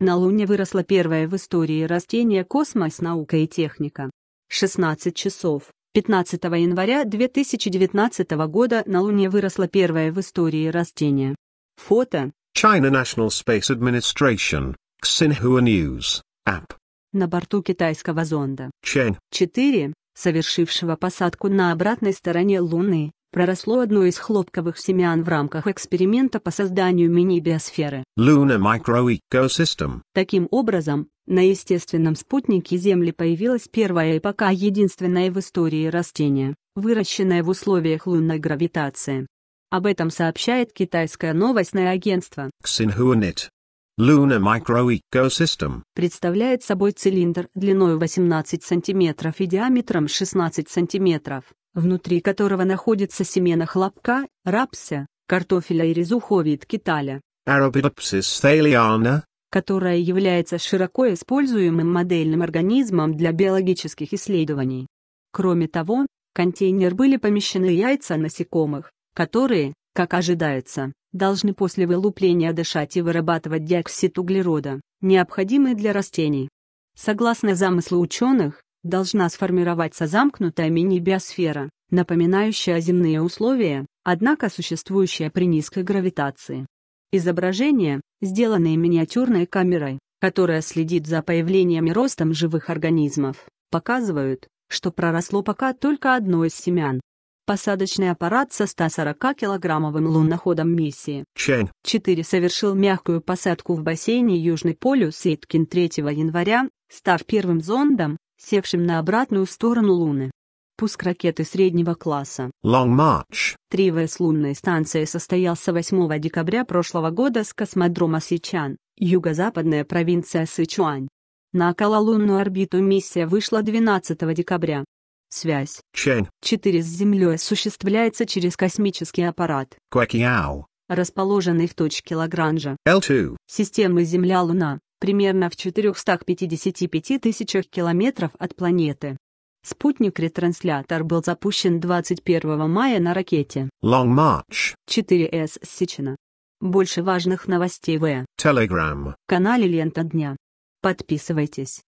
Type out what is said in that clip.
На Луне выросло первое в истории растение «Космос. Наука и техника». 16 часов. 15 января 2019 года на Луне выросло первое в истории растение. Фото. China National Space Administration, Xinhua News, App. На борту китайского зонда. Чен. 4. Совершившего посадку на обратной стороне Луны проросло одно из хлопковых семян в рамках эксперимента по созданию мини-биосферы Таким образом, на естественном спутнике Земли появилось первое и пока единственное в истории растение, выращенное в условиях лунной гравитации. Об этом сообщает китайское новостное агентство Xinhuanit. Lunar Microecosystem представляет собой цилиндр длиной 18 см и диаметром 16 см внутри которого находится семена хлопка, рапса, картофеля и резухо Arabidopsis thaliana, которая является широко используемым модельным организмом для биологических исследований. Кроме того, в контейнер были помещены яйца насекомых, которые, как ожидается, должны после вылупления дышать и вырабатывать диоксид углерода, необходимый для растений. Согласно замыслу ученых, должна сформироваться замкнутая мини-биосфера, напоминающая земные условия, однако существующая при низкой гравитации. Изображения, сделанные миниатюрной камерой, которая следит за появлением и ростом живых организмов, показывают, что проросло пока только одно из семян. Посадочный аппарат со 140-килограммовым луноходом миссии Чань. 4 совершил мягкую посадку в бассейне Южный полюс Иткин 3 января, став первым зондом, севшим на обратную сторону Луны. Пуск ракеты среднего класса Long March. с лунной станции состоялся 8 декабря прошлого года с космодрома Сичан, юго-западная провинция Сычуань. На окололунную орбиту миссия вышла 12 декабря. Связь Чен 4 с Землей осуществляется через космический аппарат Куэкиау, расположенный в точке Лагранжа L2 системы Земля-Луна примерно в 455 тысячах километров от планеты. Спутник-ретранслятор был запущен 21 мая на ракете Long March 4S Сичина. Больше важных новостей в Telegram канале «Лента дня». Подписывайтесь.